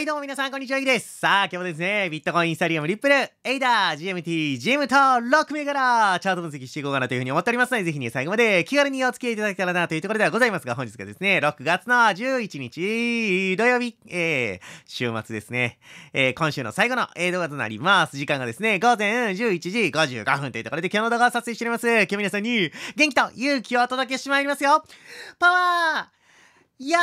はいどうも皆さんこんにちは、ゆきです。さあ今日もですね、ビットコイン、インスタリアム、リップル、エイダー、GMT、GM と6銘柄、チャート分析していこうかなというふうに思っておりますので、ぜひね、最後まで気軽にお付き合いいただけたらなというところではございますが、本日がですね、6月の11日、土曜日、えー、週末ですね、えー、今週の最後の、動画となります。時間がですね、午前11時55分というところで今日の動画を撮影しております。今日皆さんに元気と勇気をお届けしてまいりますよパワーいや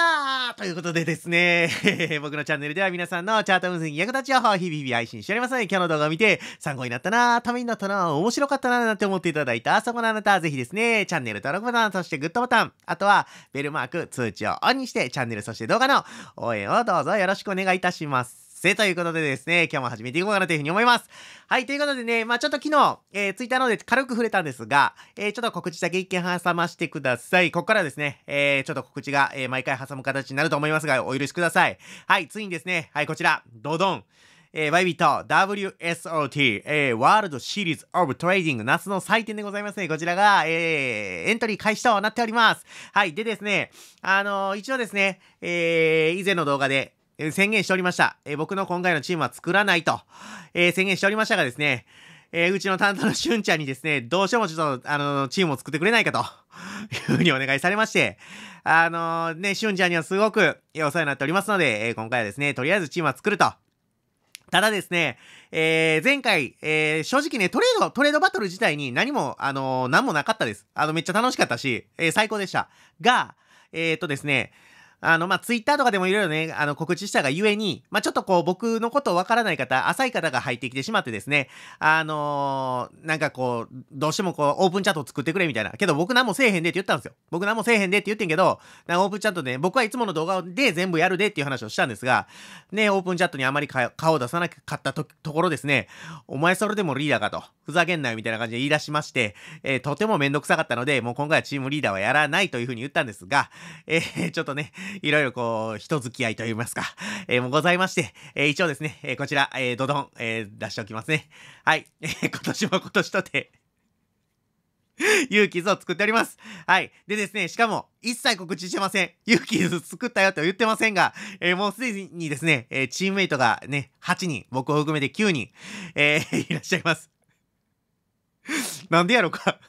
ーということでですね、僕のチャンネルでは皆さんのチャート分析に役立ち情報を日々配信しておりますので、今日の動画を見て参考になったなためになったな面白かったななんて思っていただいた、そこのあなたはぜひですね、チャンネル登録ボタン、そしてグッドボタン、あとはベルマーク、通知をオンにして、チャンネル、そして動画の応援をどうぞよろしくお願いいたします。ぜということでですね、今日も始めていこうかなというふうに思います。はい、ということでね、まあちょっと昨日、えー、ツイッターので軽く触れたんですが、えー、ちょっと告知だけ一件挟ましてください。ここからですね、えー、ちょっと告知が、えー、毎回挟む形になると思いますが、お許しください。はい、ついにですね、はい、こちら、ドドン。えー、バイビット WSOT、えー、ワールドシリーズオブトレーディング夏の祭典でございますね。こちらが、えー、エントリー開始となっております。はい。でですね、あのー、一応ですね、えー、以前の動画で、え宣言しておりました。え僕の今回のチームは作らないと、え宣言しておりましたがですね、えうちの担当のしゅんちゃんにですね、どうしてもちょっと、あのチームを作ってくれないかと、いうふうにお願いされまして、あのね、しゅんちゃんにはすごく、えお世話になっておりますので、え今回はですね、とりあえずチームは作るとただですね、えー、前回、えー、正直ね、トレード、トレードバトル自体に何も、あのー、何もなかったです。あの、めっちゃ楽しかったし、えー、最高でした。が、えー、っとですね、あの、まあ、ツイッターとかでもいろいろね、あの、告知したがゆえに、まあ、ちょっとこう、僕のことわからない方、浅い方が入ってきてしまってですね、あのー、なんかこう、どうしてもこう、オープンチャット作ってくれみたいな。けど僕何もせえへんでって言ったんですよ。僕何もせえへんでって言ってんけど、なんかオープンチャットで、ね、僕はいつもの動画で全部やるでっていう話をしたんですが、ね、オープンチャットにあまり顔を出さなかったところですね、お前それでもリーダーかと、ふざけんなよみたいな感じで言い出しまして、えー、とてもめんどくさかったので、もう今回はチームリーダーはやらないというふうに言ったんですが、えー、ちょっとね、いろいろこう、人付き合いといいますか、えー、もございまして、えー、一応ですね、えー、こちら、えー、ドドン、えー、出しておきますね。はい。えー、今年も今年とて 勇気図を作っております。はい。でですね、しかも、一切告知してません。勇気図作ったよと言ってませんが、えー、もうすでにですね、えー、チームメイトがね、8人、僕を含めて9人、えー、いらっしゃいます。なんでやろうか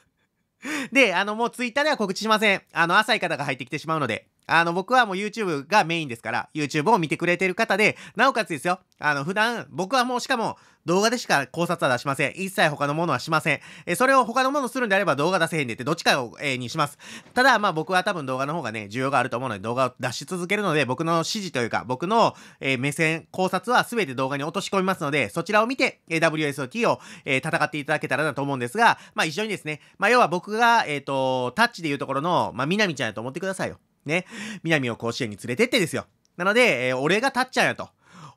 で、あの、もうツイッターでは告知しません。あの、浅い方が入ってきてしまうので。あの、僕はもう YouTube がメインですから、YouTube を見てくれてる方で、なおかつですよ、あの、普段、僕はもうしかも、動画でしか考察は出しません。一切他のものはしません。え、それを他のものするんであれば動画出せへんでって、どっちかを、えー、にします。ただ、まあ僕は多分動画の方がね、需要があると思うので、動画を出し続けるので、僕の指示というか、僕の、えー、目線、考察は全て動画に落とし込みますので、そちらを見て、え WSOT を、えー、戦っていただけたらなと思うんですが、まあ一緒にですね、まあ要は僕が、えっ、と、タッチで言うところの、まあ、みなみちゃんやと思ってくださいよ。ね、南を甲子園に連れてってですよ。なので、えー、俺がっちゃんやと。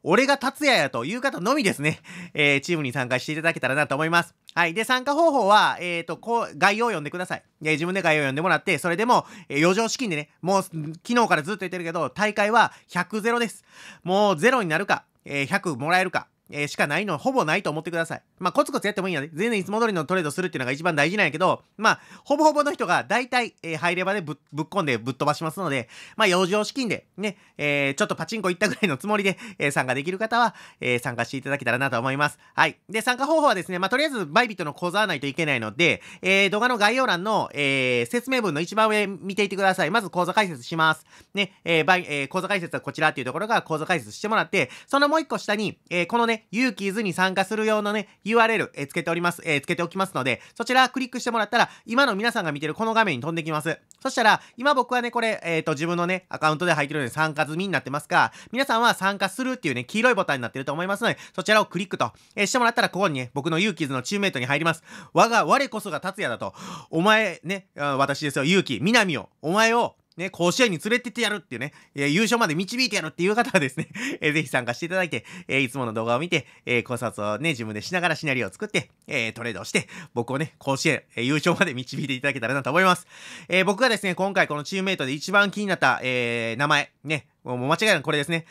俺が達也やという方のみですね、えー、チームに参加していただけたらなと思います。はい。で、参加方法は、えっ、ー、と、こう、概要を読んでください。え自分で概要を読んでもらって、それでも、えー、余剰資金でね、もう、昨日からずっと言ってるけど、大会は100ゼロです。もう、ゼロになるか、え100もらえるか、えー、しかないの、ほぼないと思ってください。まあ、コツコツやってもいいんやで、全然いつも通りのトレードするっていうのが一番大事なんやけど、まあ、ほぼほぼの人が大体、えー、入ればでぶぶっ込んでぶっ飛ばしますので、まあ、余剰資金で、ね、えー、ちょっとパチンコ行ったぐらいのつもりで、えー、参加できる方は、えー、参加していただけたらなと思います。はい。で、参加方法はですね、まあ、とりあえず、バイビットの講座はないといけないので、えー、動画の概要欄の、えー、説明文の一番上見ていてください。まず講座解説します。ね、えー、バイ、えー、講座解説はこちらっていうところが講座解説してもらって、そのもう一個下に、えー、このね、ね、ユーキーズに参加する用のね、URL、えー、つけております、えー、つけておきますので、そちらクリックしてもらったら、今の皆さんが見てるこの画面に飛んできます。そしたら、今僕はね、これ、えっ、ー、と、自分のね、アカウントで入ってるので参加済みになってますが、皆さんは参加するっていうね、黄色いボタンになってると思いますので、そちらをクリックと、えー、してもらったら、ここにね、僕のユーキーズのチームメイトに入ります。我が、我こそが達也だと、お前ね、私ですよ、勇気、南を、お前を、ね、甲子園に連れてってやるっていうね、え優勝まで導いてやるっていう方はですね、えー、ぜひ参加していただいて、えー、いつもの動画を見て、えー、考察をね、自分でしながらシナリオを作って、えー、トレードをして、僕をね、甲子園、えー、優勝まで導いていただけたらなと思います。えー、僕がですね、今回このチームメイトで一番気になった、えー、名前、ね、もう間違いなくこれですね。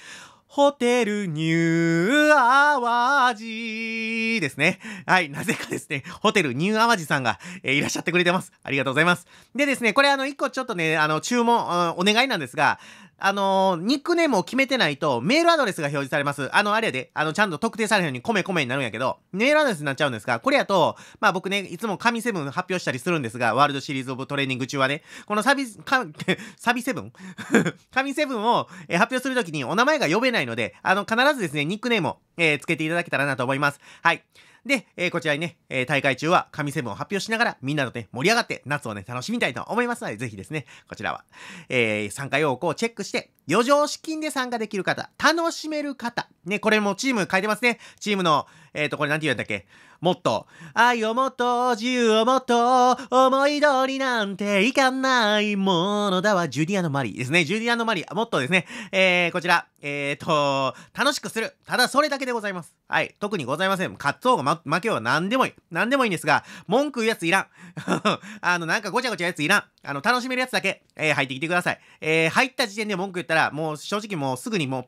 ホテルニューアワジですね。はい、なぜかですね、ホテルニューアワジさんが、えー、いらっしゃってくれてます。ありがとうございます。でですね、これあの、一個ちょっとね、あの、注文、お願いなんですが、あのー、ニックネームを決めてないと、メールアドレスが表示されます。あの、あれやで、あの、ちゃんと特定されへんように、コメコメになるんやけど、メールアドレスになっちゃうんですが、これやと、まあ僕ね、いつも神セブン発表したりするんですが、ワールドシリーズオブトレーニング中はね、このサビ、か、サビセブン 神セブンを、え発表するときにお名前が呼べないので、あの、必ずですね、ニックネームを、えー、つけていただけたらなと思います。はい。で、えー、こちらにね、えー、大会中は神セブンを発表しながら、みんなとね、盛り上がって夏をね、楽しみたいと思いますので、ぜひですね、こちらは、えー、参加要項をチェックして、余剰資金で参加できる方、楽しめる方、ね、これもチーム変えてますね。チームの、えっ、ー、と、これなんて言うんだっけもっと、愛をもっと、自由をもっと、思い通りなんていかないものだわ。ジュディアのマリーですね。ジュディアのマリー、もっとですね、えー、こちら、えっ、ー、と、楽しくする。ただそれだけでございます。はい。特にございません。勝とうが、ま、負けようが何でもいい。何でもいいんですが、文句言うやついらん。あの、なんかごちゃごちゃやついらん。あの、楽しめるやつだけ、えー、入ってきてください。えー、入った時点で文句言ったら、もう正直もうすぐにもう、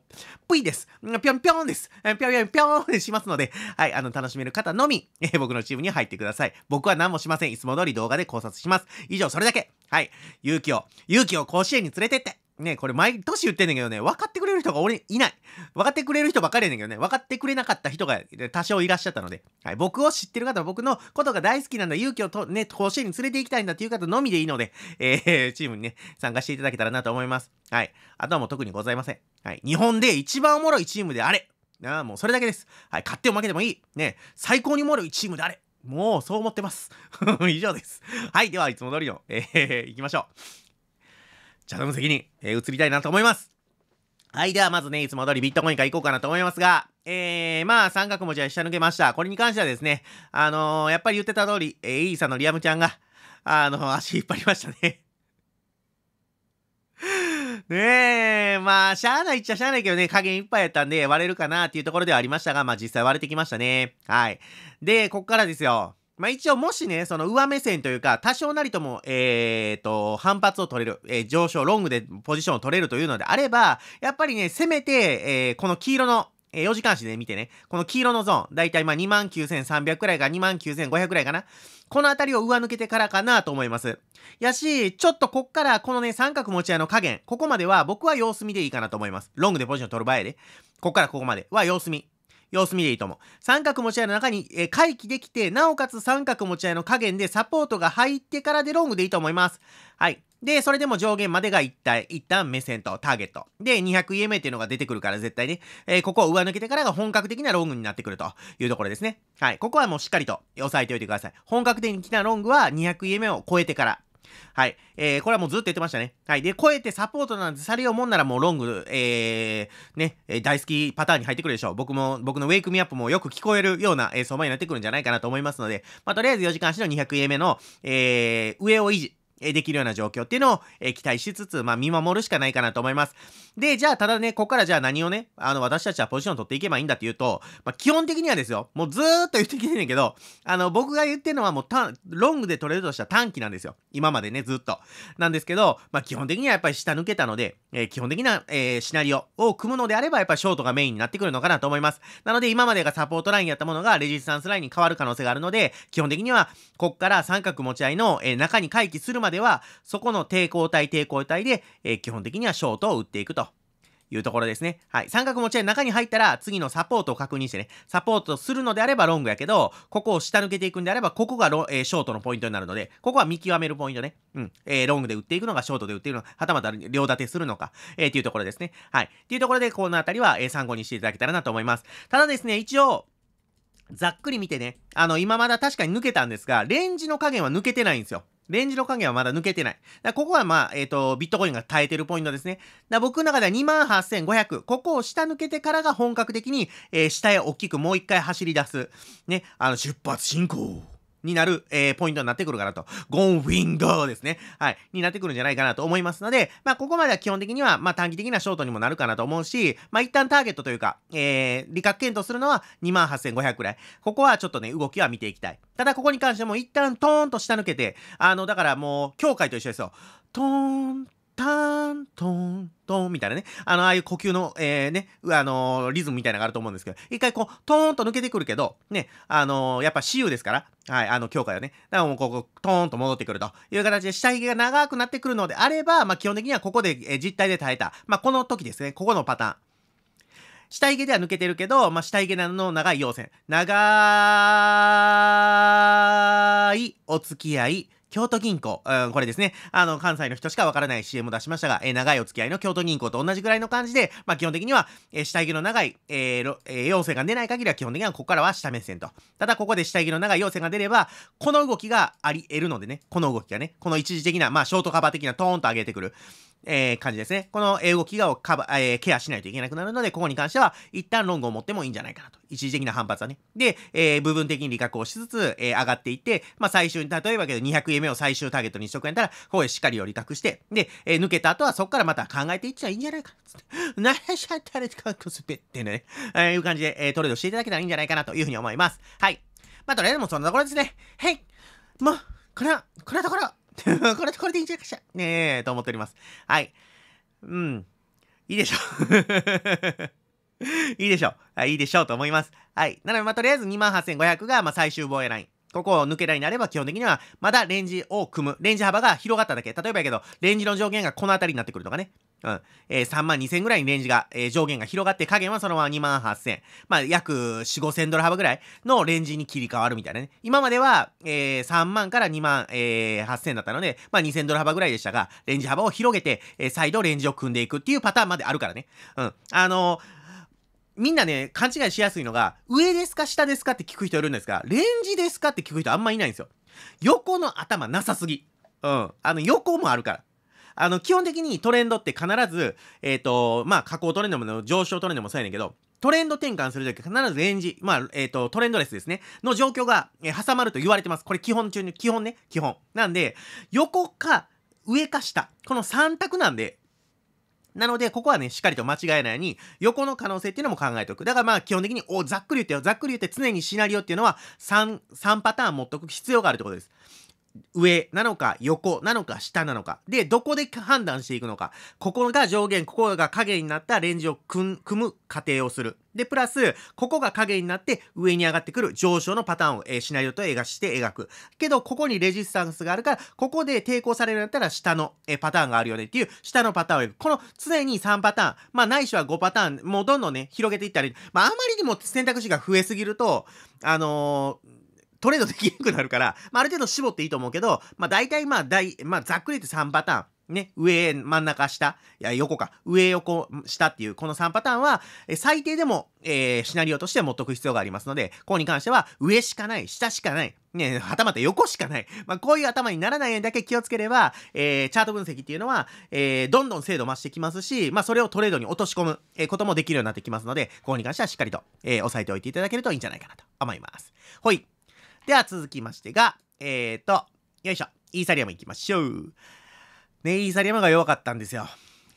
ぷいです。ぴょんぴょんです。ぴょんぴょんぴょんしますので、はい、あの、楽しめる方のみ、えー、僕のチームに入ってください。僕は何もしません。いつも通り動画で考察します。以上、それだけ。はい、勇気を、勇気を甲子園に連れてって。ね、これ毎年言ってんねんけどね、分かってくれる人が俺いない。分かってくれる人ばかりやねんけどね、分かってくれなかった人が多少いらっしゃったので、はい、僕を知ってる方、僕のことが大好きなんだ、勇気をと、ね、甲子園に連れて行きたいんだっていう方のみでいいので、えー、チームにね、参加していただけたらなと思います。はい。あとはもう特にございません。はい。日本で一番おもろいチームであれ。なあ、もうそれだけです。はい、勝手ても負けてもいい。ね、最高に思われるチームであれ。もうそう思ってます。以上です。はい、ではいつも通りの、えー、行きましょう。ゃあ、その席に、えー、移りたいなと思います。はい、ではまずね、いつも通りビットコインから行こうかなと思いますが、えー、まあ、三角文字は下抜けました。これに関してはですね、あのー、やっぱり言ってた通り、えー、イーサのリアムちゃんが、あのー、足引っ張りましたね。ねえ、まあ、しゃあないっちゃしゃあないけどね、加減いっぱいやったんで割れるかなっていうところではありましたが、まあ実際割れてきましたね。はい。で、こっからですよ。まあ一応もしね、その上目線というか、多少なりとも、えーと、反発を取れる、えー、上昇、ロングでポジションを取れるというのであれば、やっぱりね、せめて、えー、この黄色のえー、4時間足で見てね、この黄色のゾーン、だいたいまあ29,300くらいか29,500くらいかな。この辺りを上抜けてからかなと思います。やし、ちょっとこっからこのね、三角持ち合いの加減、ここまでは僕は様子見でいいかなと思います。ロングでポジション取る場合で。こっからここまでは様子見。様子見でいいと思う。三角持ち合いの中に、えー、回帰できて、なおかつ三角持ち合いの加減でサポートが入ってからでロングでいいと思います。はい。で、それでも上限までが一体、一旦目線とターゲット。で、200EMA っていうのが出てくるから絶対ね、えー、ここを上抜けてからが本格的なロングになってくるというところですね。はい。ここはもうしっかりと押さえておいてください。本格的なロングは 200EMA を超えてから。はい。えー、これはもうずっと言ってましたね。はい。で、超えてサポートなんてされようもんならもうロング、えー、ね、えー、大好きパターンに入ってくるでしょう。僕も、僕のウェイクミアップもよく聞こえるような、えー、相場になってくるんじゃないかなと思いますので、まあ、とりあえず4時間足の 200A 目の、えー、上を維持。えできるような状況っていうのを、え期待しつつ、まあ、見守るしかないかなと思います。で、じゃあ、ただね、ここからじゃあ何をね、あの、私たちはポジション取っていけばいいんだっていうと、まあ、基本的にはですよ、もうずーっと言ってきてんねんけど、あの、僕が言ってるのはもうロングで取れるとしたら短期なんですよ。今までね、ずっと。なんですけど、まあ、基本的にはやっぱり下抜けたので、えー、基本的な、えー、シナリオを組むのであれば、やっぱりショートがメインになってくるのかなと思います。なので、今までがサポートラインやったものがレジスタンスラインに変わる可能性があるので、基本的には、こっから三角持ち合いの、えー、中に回帰するまでは、そこの抵抗体抵抗体で、え基本的にはショートを打っていくと。いうところですね。はい。三角持ち合い中に入ったら、次のサポートを確認してね、サポートするのであればロングやけど、ここを下抜けていくんであれば、ここがロ、えー、ショートのポイントになるので、ここは見極めるポイントね。うん。えー、ロングで打っていくのか、ショートで打っていくのか、はたまた両立てするのか、えー、っていうところですね。はい。っていうところで、このあたりは、えー、参考にしていただけたらなと思います。ただですね、一応、ざっくり見てね、あの、今まだ確かに抜けたんですが、レンジの加減は抜けてないんですよ。レンジの影はまだ抜けてない。ここはまあ、えっ、ー、と、ビットコインが耐えてるポイントですね。僕の中では28,500。ここを下抜けてからが本格的に、えー、下へ大きくもう一回走り出す。ね、あの、出発進行。になる、えー、ポイントになってくるかなと。ゴンウィンゴーですね。はい。になってくるんじゃないかなと思いますので、まあ、ここまでは基本的には、まあ、短期的なショートにもなるかなと思うし、まあ、一旦ターゲットというか、えー、利確検討するのは28,500くらい。ここはちょっとね、動きは見ていきたい。ただ、ここに関しても一旦トーンと下抜けて、あの、だからもう、境界と一緒ですよ。トーン、ターン、トン、トンみたいなね、あの、ああいう呼吸の、えー、ね、あのー、リズムみたいなのがあると思うんですけど、一回こう、トーンと抜けてくるけど、ね、あのー、やっぱ死ゆですから、はい、あの、教化よね、だからもうここ、トーンと戻ってくるという形で、下髭が長くなってくるのであれば、まあ、基本的にはここで、えー、実体で耐えた、まあ、この時ですね、ここのパターン。下髭では抜けてるけど、まあ、下髭の長い陽線。長いお付き合い京都銀行、うん、これですね、あの、関西の人しかわからない CM を出しましたが、えー、長いお付き合いの京都銀行と同じぐらいの感じで、まあ、基本的には、えー、下着の長い、えー、えー、陽性が出ない限りは基本的にはここからは下目線と。ただ、ここで下着の長い陽請が出れば、この動きがあり得るのでね、この動きがね、この一時的な、まあ、ショートカバー的なトーンと上げてくる。えー、感じですね。この動きがカバ、えー、ケアしないといけなくなるので、ここに関しては一旦論語を持ってもいいんじゃないかなと。一時的な反発はね。で、えー、部分的に理覚をしつつ、えー、上がっていって、まあ、最終に、例えばけど200円目を最終ターゲットにしとくんやったら、ここへしっかりを利覚して、で、えー、抜けた後はそこからまた考えていっちゃいいんじゃないかつって。何しゃったらかくすべってね、えー、いう感じで、えー、トレードしていただけたらいいんじゃないかなというふうに思います。はい。まあ、とりあえずもそんなところですね。はい。もう、これは、これはところ、これ、これでいいんじゃないかしら。ねえ、と思っております。はい。うん。いいでしょう。いいでしょう。い、いでしょうと思います。はい。なので、まあ、とりあえず28,500が、まあ、最終防衛ライン。ここを抜けラインになれば基本的には、まだレンジを組む。レンジ幅が広がっただけ。例えばやけど、レンジの上限がこの辺りになってくるとかね。うん。えー、3万2000ぐらいにレンジが、えー、上限が広がって、下限はそのまま2万8000。まあ、約4、5000ドル幅ぐらいのレンジに切り替わるみたいなね。今までは、えー、3万から2万、えー、8000だったので、まあ、2000ドル幅ぐらいでしたが、レンジ幅を広げて、えー、再度レンジを組んでいくっていうパターンまであるからね。うん。あのみんなね、勘違いしやすいのが、上ですか下ですかって聞く人いるんですが、レンジですかって聞く人あんまいないんですよ。横の頭なさすぎ。うん。あの、横もあるから。あの、基本的にトレンドって必ず、えっ、ー、と、まあ、下降トレンドも上昇トレンドもそうやねんけど、トレンド転換するとき必ずレンジ、まあ、えっ、ー、と、トレンドレスですね、の状況が、えー、挟まると言われてます。これ基本中に、基本ね、基本。なんで、横か、上か下、この3択なんで、なので、ここはね、しっかりと間違えないように、横の可能性っていうのも考えておく。だからまあ、基本的に、お、ざっくり言ってよ、ざっくり言って常にシナリオっていうのは3、3パターン持っておく必要があるってことです。上なのか横なのか下なのかでどこで判断していくのかここが上限ここが影になったレンジを組む過程をするでプラスここが影になって上に上がってくる上昇のパターンを、えー、シナリオと映画して描くけどここにレジスタンスがあるからここで抵抗されるんだったら下の、えー、パターンがあるよねっていう下のパターンを描くこの常に3パターンまあないしは5パターンもうどんどんね広げていったり、まあ、あまりにも選択肢が増えすぎるとあのートレードできなくなるから、まあ、ある程度絞っていいと思うけど、まあ、大体まあ大、まあ、ざっくり言って3パターン。ね、上、真ん中、下、いや、横か、上、横、下っていう、この3パターンは、最低でも、えー、シナリオとして持っとく必要がありますので、ここに関しては、上しかない、下しかない、ね、はたまた横しかない。まあ、こういう頭にならないようにだけ気をつければ、えー、チャート分析っていうのは、えー、どんどん精度増してきますし、まあ、それをトレードに落とし込む、えこともできるようになってきますので、ここに関してはしっかりと、えー、押さえておいていただけるといいんじゃないかなと思います。ほい。では続きましてが、えっ、ー、と、よいしょ。イーサリアム行きましょう。ね、イーサリアムが弱かったんですよ。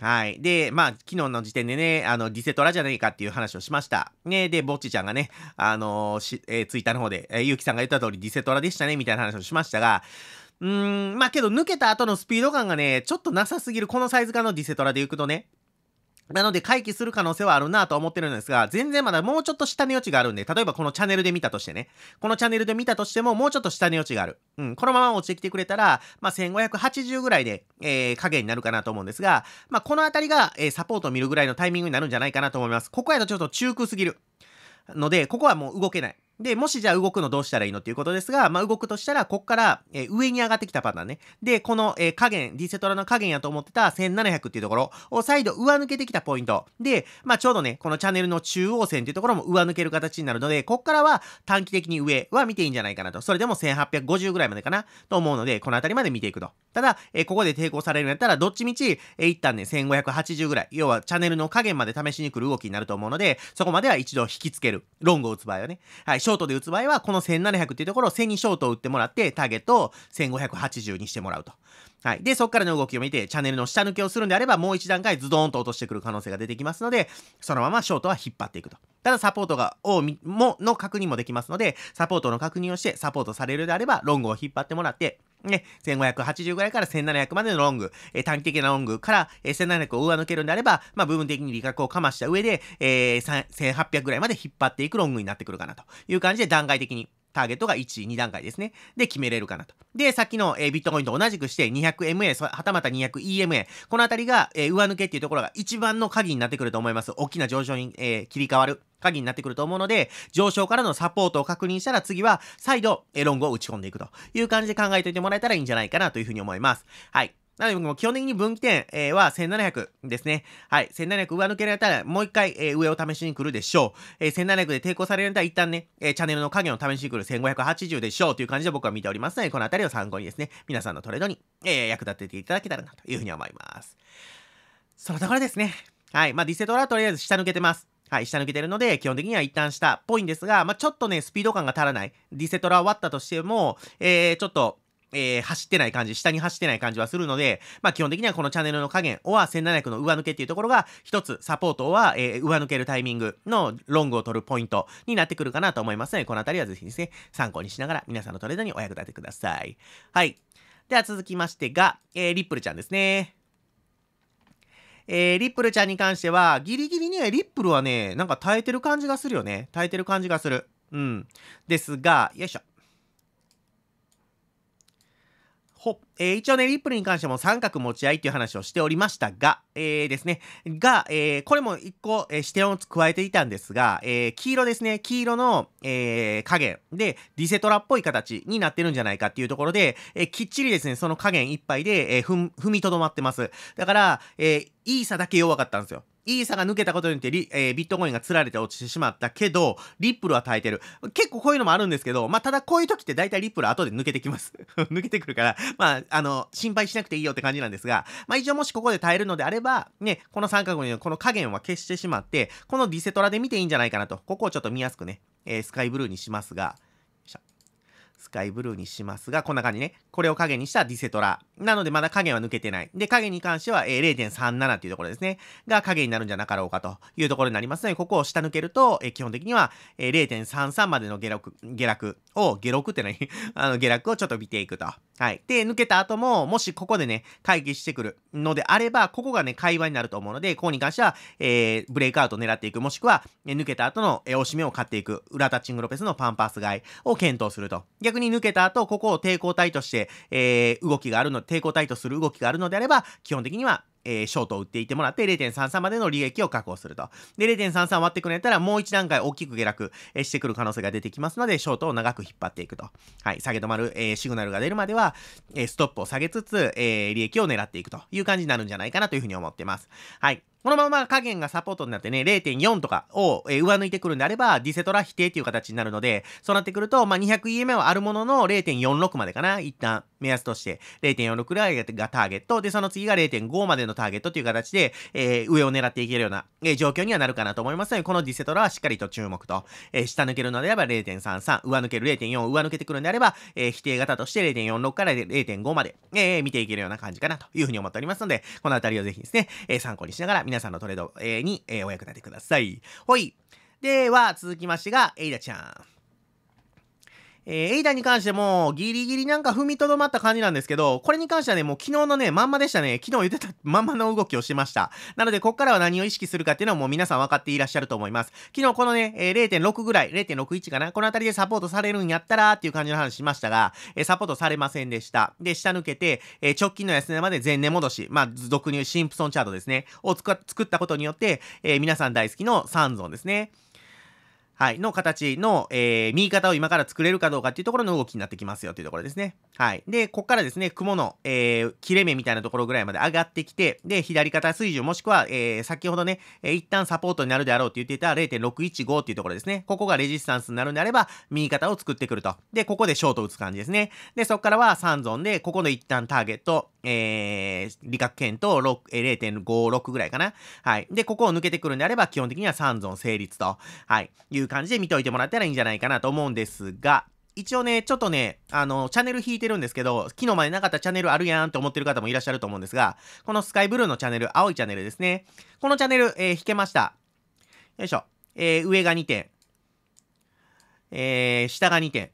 はい。で、まあ、昨日の時点でね、あの、リセトラじゃねえかっていう話をしました。ね、で、ぼっちちゃんがね、あのー、えー、ツイッターの方で、えー、ゆうきさんが言った通りリセトラでしたね、みたいな話をしましたが、うーん、まあけど抜けた後のスピード感がね、ちょっとなさすぎる、このサイズ感のディセトラで行くとね、なので回帰する可能性はあるなと思ってるんですが、全然まだもうちょっと下値余地があるんで、例えばこのチャンネルで見たとしてね、このチャンネルで見たとしてももうちょっと下値余地がある。うん、このまま落ちてきてくれたら、まあ、1580ぐらいで、えー、影になるかなと思うんですが、まあ、このあたりが、えー、サポートを見るぐらいのタイミングになるんじゃないかなと思います。ここやとちょっと中空すぎる。ので、ここはもう動けない。で、もしじゃあ動くのどうしたらいいのっていうことですが、まあ、動くとしたら、こっから、えー、上に上がってきたパターンね。で、この、えー、加減、ディセトラの加減やと思ってた1700っていうところを再度上抜けてきたポイント。で、まあ、ちょうどね、このチャンネルの中央線っていうところも上抜ける形になるので、こっからは短期的に上は見ていいんじゃないかなと。それでも1850ぐらいまでかなと思うので、このあたりまで見ていくと。ただ、えー、ここで抵抗されるんやったら、どっちみち、えー、一旦ね、1580ぐらい、要はチャンネルの加減まで試しに来る動きになると思うので、そこまでは一度引きつける。ロングを打つ場合はね。はい、ショートで打つ場合は、この1700っていうところを1000にショートを打ってもらって、ターゲットを1580にしてもらうと。はい。で、そこからの動きを見て、チャンネルの下抜けをするんであれば、もう一段階ズドーンと落としてくる可能性が出てきますので、そのままショートは引っ張っていくと。ただ、サポートが、を、も、の確認もできますので、サポートの確認をして、サポートされるであれば、ロングを引っ張ってもらって、ね、1580ぐらいから1700までのロング、えー、短期的なロングから、えー、1700を上抜けるんであれば、まあ、部分的に利確をかました上で、えー、1800ぐらいまで引っ張っていくロングになってくるかなという感じで段階的にターゲットが1、2段階ですね。で、決めれるかなと。で、さっきの、えー、ビットコインと同じくして 200MA、はたまた 200EMA、このあたりが、えー、上抜けっていうところが一番の鍵になってくると思います。大きな上昇に、えー、切り替わる。鍵になってくると思うので、上昇からのサポートを確認したら次は再度、えロングを打ち込んでいくという感じで考えておいてもらえたらいいんじゃないかなというふうに思います。はい。なので、基本的に分岐点、は1700ですね。はい。1700上抜けられたら、もう一回、上を試しに来るでしょう。1700で抵抗されるんだら、一旦ね、チャンネルの影を試しに来る1580でしょうという感じで僕は見ておりますので、このあたりを参考にですね、皆さんのトレードに、役立てていただけたらなというふうに思います。そのところですね。はい。まあ、ディセトラはとりあえず下抜けてます。はい、下抜けてるので、基本的には一旦下っぽいんですが、まあ、ちょっとね、スピード感が足らない。ディセトラ終わったとしても、えー、ちょっと、えー、走ってない感じ、下に走ってない感じはするので、まあ基本的にはこのチャンネルの加減、オア1700の上抜けっていうところが、一つサポートは、えー、上抜けるタイミングのロングを取るポイントになってくるかなと思いますので、このあたりはぜひですね、参考にしながら皆さんのトレードにお役立てください。はい。では続きましてが、えー、リップルちゃんですね。えー、リップルちゃんに関しては、ギリギリね、リップルはね、なんか耐えてる感じがするよね。耐えてる感じがする。うん。ですが、よいしょ。ほ、えー、一応ね、リップルに関しても三角持ち合いっていう話をしておりましたが、えー、ですね、が、えー、これも一個、えー、視点を加えていたんですが、えー、黄色ですね、黄色の、えー、減で、リセトラっぽい形になってるんじゃないかっていうところで、えー、きっちりですね、その加減いっぱいで、えー、踏みとどまってます。だから、えー、イーサだけ弱かったんですよ。イーサが抜けたことによってえー、ビットコインが釣られて落ちてしまったけど、リップルは耐えてる。結構こういうのもあるんですけど、まあ、ただこういう時って大体リップル後で抜けてきます。抜けてくるから、まあ、あの、心配しなくていいよって感じなんですが、まあ、一応もしここで耐えるのであれば、ね、この三角のこの加減は消してしまって、このディセトラで見ていいんじゃないかなと、ここをちょっと見やすくね、えー、スカイブルーにしますが、スカイブルーにしますが、こんな感じね。これを影にしたディセトラ。なのでまだ影は抜けてない。で、影に関しては、えー、0.37っていうところですね。が影になるんじゃなかろうかというところになりますので、ここを下抜けると、えー、基本的には、えー、0.33までの下落、下落を、下落って何あの、下落をちょっと見ていくと。はい。で、抜けた後も、もしここでね、回帰してくるのであれば、ここがね、会話になると思うので、ここに関しては、えー、ブレイクアウトを狙っていく、もしくは、えー、抜けた後の、えー、し目を買っていく、裏タッチングロペスのパンパース買いを検討すると。逆に抜けた後、ここを抵抗体として、えー、動きがあるの、抵抗体とする動きがあるのであれば、基本的には、えー、ショートを打っていってもらって、0.33までの利益を確保すると。で、0.33割ってくれたら、もう一段階大きく下落、えしてくる可能性が出てきますので、ショートを長く引っ張っていくと。はい、下げ止まる、えー、シグナルが出るまでは、えー、ストップを下げつつ、えー、利益を狙っていくという感じになるんじゃないかなというふうに思ってます。はい。このまま加減がサポートになってね、0.4とかを、上抜いてくるんであれば、ディセトラ否定っていう形になるので、そうなってくると、まあ、2 0 0 e m はあるものの0.46までかな、一旦目安として。0.46くらいがターゲット、で、その次が0.5までのターゲットという形で、えー、上を狙っていけるような、えー、状況にはなるかなと思いますので、このディセトラはしっかりと注目と、えー、下抜けるのであれば0.33、上抜ける0.4、上抜けてくるんであれば、え否定型として0.46から0.5まで、え見ていけるような感じかなというふうに思っておりますので、このあたりをぜひですね、え参考にしながら皆さんのトレードに、えー、お役立てください。ほい。では、続きましてが、エイダちゃん。えー、エイダに関しても、ギリギリなんか踏みとどまった感じなんですけど、これに関してはね、もう昨日のね、まんまでしたね。昨日言ってた まんまの動きをしました。なので、こっからは何を意識するかっていうのはもう皆さん分かっていらっしゃると思います。昨日このね、えー、0.6ぐらい、0.61かな、この辺りでサポートされるんやったらっていう感じの話しましたが、えー、サポートされませんでした。で、下抜けて、え直近の安値まで前年戻し、まあ、俗シンプソンチャートですね、を作ったことによって、え皆さん大好きの3ゾーンですね。はい、の形の、えー、右肩を今から作れるかどうかっていうところの動きになってきますよっていうところですね。はい。で、こっからですね、雲の、えー、切れ目みたいなところぐらいまで上がってきて、で、左肩水準もしくは、えー、先ほどね、えー、一旦サポートになるであろうって言っていた0.615っていうところですね。ここがレジスタンスになるんであれば、右肩を作ってくると。で、ここでショート打つ感じですね。で、そこからは3ゾーンで、ここの一旦ターゲット、えー、理学圏と0.56ぐらいかな。はい。で、ここを抜けてくるんであれば、基本的には3存成立と、はい、いう感じで見といてもらったらいいんじゃないかなと思うんですが、一応ね、ちょっとね、あの、チャンネル引いてるんですけど、昨日までなかったチャンネルあるやんって思ってる方もいらっしゃると思うんですが、このスカイブルーのチャンネル、青いチャンネルですね。このチャンネル、えー、引けました。よいしょ。えー、上が2点。えー、下が2点。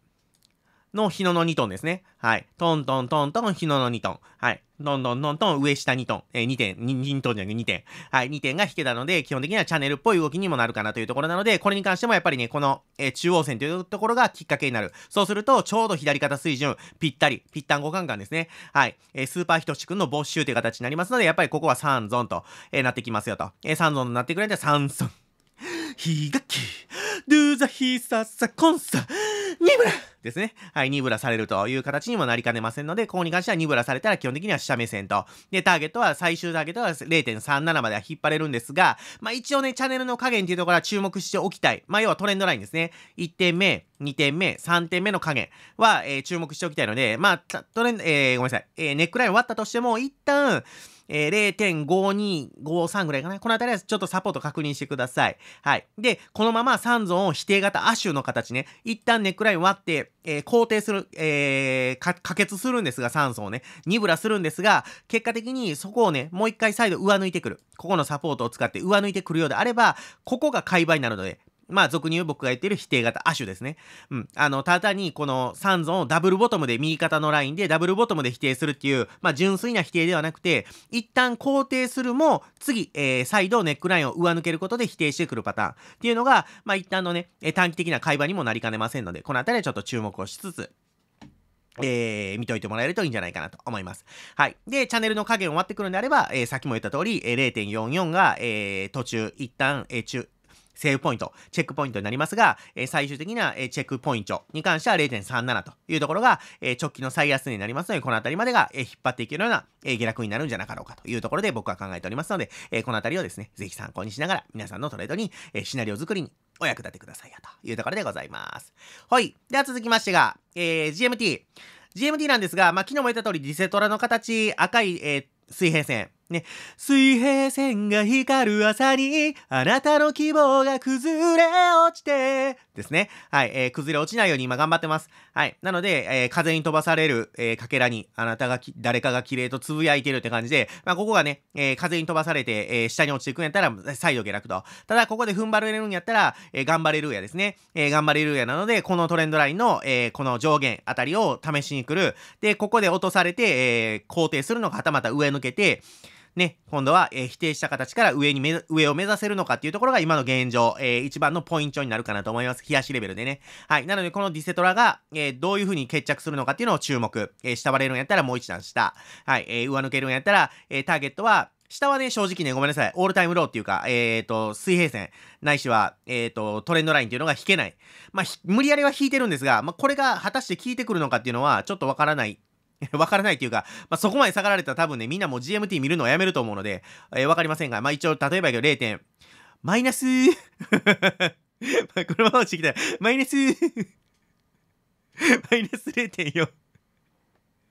の日野の2トンですね。はい。トントントントン、日野の2トン。はい。どんどんどんどん上下2トン、えー、2点、2, 2トンじゃなくて2点。はい、2点が引けたので、基本的にはチャンネルっぽい動きにもなるかなというところなので、これに関してもやっぱりね、この、えー、中央線というところがきっかけになる。そうすると、ちょうど左肩水準、ぴったり、ぴったんごカンカンですね。はい、えー、スーパーひとし君の没収という形になりますので、やっぱりここは3ゾンと、えー、なってきますよと。えー、3ゾンになってくれて3ゾン。ひがき、ドゥザヒササコンサ、ニムラですね。はい、ニブラされるという形にもなりかねませんので、ここに関してはニブラされたら基本的には下目線と。で、ターゲットは、最終ターゲットは0.37までは引っ張れるんですが、まあ一応ね、チャンネルの加減っていうところは注目しておきたい。まあ要はトレンドラインですね。1点目、2点目、3点目の加減は、えー、注目しておきたいので、まあ、トレンド、えー、ごめんなさい、えー、ネックライン終わったとしても、一旦、えー、0.5253ぐらいかな。この辺りはちょっとサポート確認してください。はい。で、このまま3ゾーン否定型亜種の形ね、一旦ネックライン割って、えー、肯定する、えー、可決するんですが、酸素をね、ニブラするんですが、結果的にそこをね、もう一回再度上抜いてくる。ここのサポートを使って上抜いてくるようであれば、ここが買い場になるので、まあ、俗に言う僕が言ってる否定型、亜種ですね。うん。あの、ただにこの3尊をダブルボトムで、右肩のラインでダブルボトムで否定するっていう、まあ、純粋な否定ではなくて、一旦肯定するも、次、えー、再度ネックラインを上抜けることで否定してくるパターンっていうのが、まあ、一旦のね、え短期的な会話にもなりかねませんので、このあたりはちょっと注目をしつつ、えー、見といてもらえるといいんじゃないかなと思います。はい。で、チャンネルの加減終わってくるんであれば、えー、さっきも言った通り、えー、0.44が、えー、途中、一旦、えー、中、セーブポイント、チェックポイントになりますが、え最終的な、えチェックポイントに関しては0.37というところが、え直近の最安値になりますので、この辺りまでが、え引っ張っていけるような、え下落になるんじゃなかろうかというところで僕は考えておりますので、えこの辺りをですね、ぜひ参考にしながら皆さんのトレードに、えシナリオ作りにお役立てくださいよというところでございます。はい。では続きましてが、えー、GMT。GMT なんですが、まあ、昨日も言った通り、リセトラの形、赤い、えー、水平線。ね、水平線が光る朝に、あなたの希望が崩れ落ちて、ですね。はい、えー、崩れ落ちないように今頑張ってます。はい。なので、えー、風に飛ばされる、えー、かけらに、あなたがき、誰かが綺麗とつぶやいてるって感じで、まあ、ここがね、えー、風に飛ばされて、えー、下に落ちていくんやったら、再度下落と。ただ、ここで踏ん張れるんやったら、えー、頑張れるやですね。えー、頑張れるやなので、このトレンドラインの、えー、この上限あたりを試しに来る。で、ここで落とされて、えー、肯定するのがはたまた上抜けて、ね、今度は、えー、否定した形から上に上を目指せるのかっていうところが今の現状、えー、一番のポイントになるかなと思います。冷やしレベルでね。はい。なので、このディセトラが、えー、どういう風に決着するのかっていうのを注目。えー、下割れるんやったらもう一段下。はい。えー、上抜けるんやったら、えー、ターゲットは、下はね、正直ね、ごめんなさい。オールタイムローっていうか、えっ、ー、と、水平線、ないしは、えっ、ー、と、トレンドラインっていうのが引けない。まあ、無理やりは引いてるんですが、まあ、これが果たして効いてくるのかっていうのは、ちょっとわからない わからないっていうか、まあ、そこまで下がられたら多分ね、みんなもう GMT 見るのをやめると思うので、えー、わかりませんが、まあ一応、例えばけど0点、マイナス このまま落ちてきたら、マイナス マイナス0.4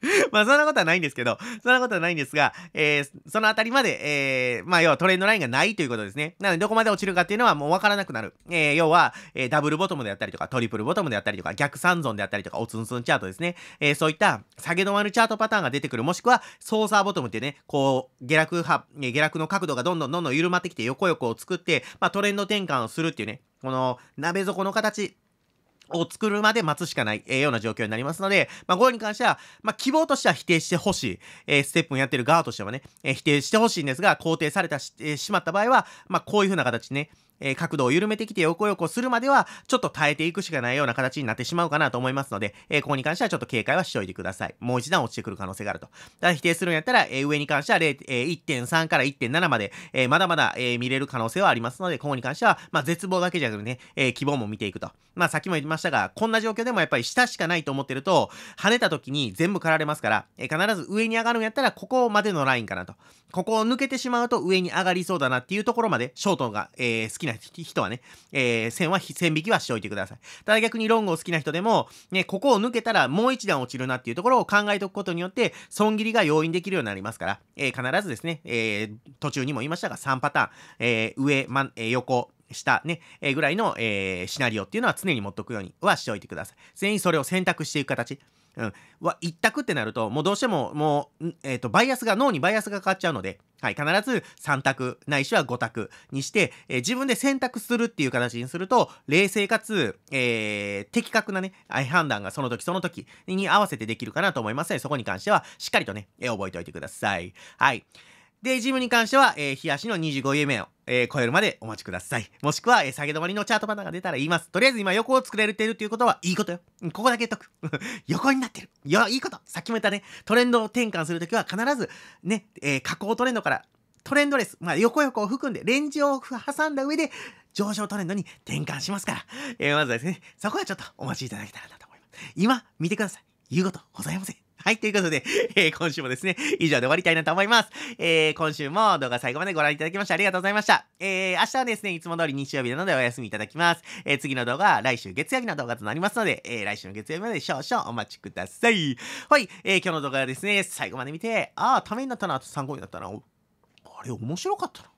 まあそんなことはないんですけど、そんなことはないんですが、えー、そのあたりまで、えー、まあ要はトレンドラインがないということですね。なのでどこまで落ちるかっていうのはもうわからなくなる。えー、要は、えー、ダブルボトムであったりとか、トリプルボトムであったりとか、逆三尊であったりとか、おつんつんチャートですね。えー、そういった下げ止まるチャートパターンが出てくる、もしくはソーサーボトムっていうね、こう、下落は、下落の角度がどんどんどんどん緩まってきて横横を作って、まあトレンド転換をするっていうね、この鍋底の形、を作るまで待つしかない、えー、ような状況になりますので、まあ、ゴールに関しては、まあ、希望としては否定してほしい。えー、ステップをやってる側としてはね、えー、否定してほしいんですが、肯定されたし,、えー、しまった場合は、まあ、こういう風な形ね、えー、角度を緩めてきて横横するまでは、ちょっと耐えていくしかないような形になってしまうかなと思いますので、えー、ここに関してはちょっと警戒はしておいてください。もう一段落ちてくる可能性があると。から否定するんやったら、えー、上に関しては、えー、1.3から1.7まで、えー、まだまだ、えー、見れる可能性はありますので、ここに関しては、まあ、絶望だけじゃなくてね、えー、希望も見ていくと。まあ、さっきも言いましたが、こんな状況でもやっぱり下しかないと思ってると、跳ねた時に全部刈られますから、えー、必ず上に上がるんやったら、ここまでのラインかなと。ここを抜けてしまうと上に上がりそうだなっていうところまで、ショートが、えー、好きなな人はね、えー、線は線引きはしておいてください。ただ逆にロングを好きな人でも、ね、ここを抜けたらもう一段落ちるなっていうところを考えておくことによって、損切りが容易にできるようになりますから、えー、必ずですね、えー、途中にも言いましたが3パターン、えー、上、まえ横、下ね、えー、ぐらいの、えー、シナリオっていうのは常に持っとくようにはしておいてください。全員それを選択していく形。うん。は、一択ってなると、もうどうしても、もう、えっ、ー、と、バイアスが、脳にバイアスがかかっちゃうので、はい、必ず3択、ないしは5択にして、えー、自分で選択するっていう形にすると、冷静かつ、えー、的確なね、判断がその時その時に合わせてできるかなと思いますの、で、そこに関しては、しっかりとね、えー、覚えておいてください。はい。で、ジムに関しては、えー、日足の25有名を、えー、超えるまでお待ちください。もしくは、えー、下げ止まりのチャートパターンが出たら言います。とりあえず今横を作れるっていうことはいいことよ。ここだけ言っとく。横になってる。いや、いいこと。さっきも言ったね、トレンドを転換するときは必ず、ね、えー、下降トレンドからトレンドレス、まあ、横横を含んで、レンジを挟んだ上で、上昇トレンドに転換しますから、えー、まずですね、そこはちょっとお待ちいただけたらなと思います。今、見てください。言うことございません。はい、ということで、えー、今週もですね、以上で終わりたいなと思います。えー、今週も動画最後までご覧いただきましてありがとうございました。えー、明日はですね、いつも通り日曜日なのでお休みいただきます。え次の動画は来週月曜日の動画となりますので、え来週の月曜日まで少々お待ちください。はい、え今日の動画はですね、最後まで見て、ああ、ためになったな、参考になったな。あれ、面白かったな。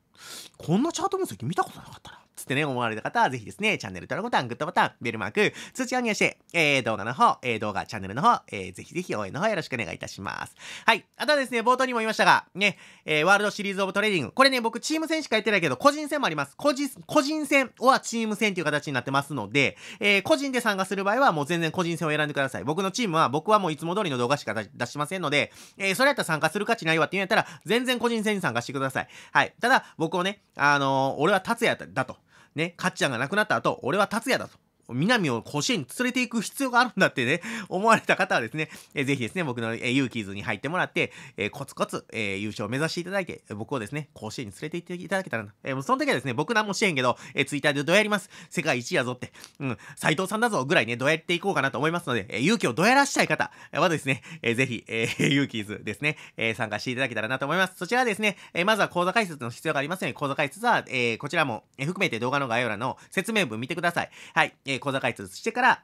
こんなチャート分析見たことなかったな。つってね、思われた方はぜひですね、チャンネル登録ボタン、グッドボタン、ベルマーク、通知をオンにして、えー、動画の方、えー、動画、チャンネルの方、えー、ぜひぜひ応援の方よろしくお願いいたします。はい。あとはですね、冒頭にも言いましたが、ね、えー、ワールドシリーズオブトレーディング。これね、僕チーム戦しかやってないけど、個人戦もあります。個人、個人戦はチーム戦という形になってますので、えー、個人で参加する場合はもう全然個人戦を選んでください。僕のチームは、僕はもういつも通りの動画しか出しませんので、えー、それやったら参加する価値ないわっていうんやったら、全然個人戦に参加してください。はい。ただ、僕をね、あのー、俺は達也だと。ね、かっちゃんが亡くなった後、俺は達也だと。南を甲子園に連れていく必要があるんだってね、思われた方はですね、えー、ぜひですね、僕の、えー、ユーキーズに入ってもらって、えー、コツコツ、えー、優勝を目指していただいて、僕をですね、甲子園に連れて行っていただけたらな。えー、その時はですね、僕なんもしてへんけど、えー、ツイッターでどうやります世界一やぞって、うん、斎藤さんだぞぐらいね、どうやっていこうかなと思いますので、えー、勇気をどうやらしたい方はですね、えー、ぜひ、えー、ユーキーズですね、えー、参加していただけたらなと思います。そちらはですね、えー、まずは講座解説の必要がありますので、講座解説は、えー、こちらも含めて動画の概要欄の説明文見てください。はい。えーえー、講座開通してから、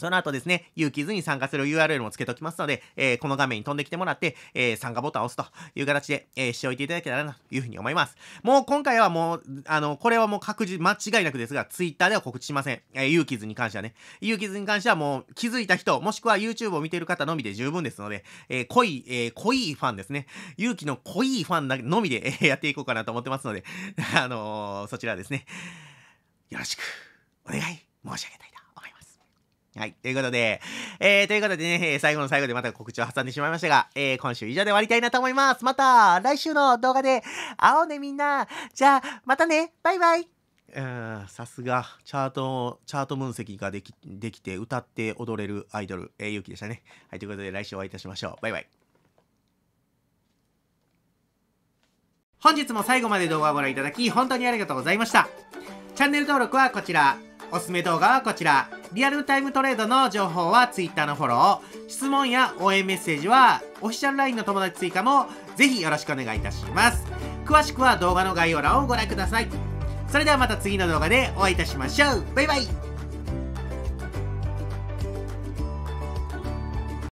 その後ですね、勇気図に参加する URL もつけておきますので、えー、この画面に飛んできてもらって、えー、参加ボタンを押すという形で、えー、しておいていただけたらなというふうに思います。もう今回はもう、あの、これはもう確実、間違いなくですが、Twitter では告知しません。えー、有図に関してはね。勇気図に関してはもう気づいた人、もしくは YouTube を見ている方のみで十分ですので、えー、濃い、えー、濃いファンですね。勇気の濃いファンのみで、えー、やっていこうかなと思ってますので、あのー、そちらですね。よろしくお願い申し上げたいと思います。はい。ということで、えー、ということでね、最後の最後でまた告知を挟んでしまいましたが、えー、今週以上で終わりたいなと思います。また、来週の動画で会おうね、みんな。じゃあ、またね。バイバイ。さすが、チャート、チャート分析ができ、できて、歌って踊れるアイドル、えー、ゆうきでしたね。はい、ということで来週お会いいたしましょう。バイバイ。本日も最後まで動画をご覧いただき、本当にありがとうございました。チャンネル登録はこちら。おすすめ動画はこちら。リアルタイムトレードの情報は Twitter のフォロー、質問や応援メッセージはオフィシャル LINE の友達追加もぜひよろしくお願いいたします。詳しくは動画の概要欄をご覧ください。それではまた次の動画でお会いいたしましょう。バイバイ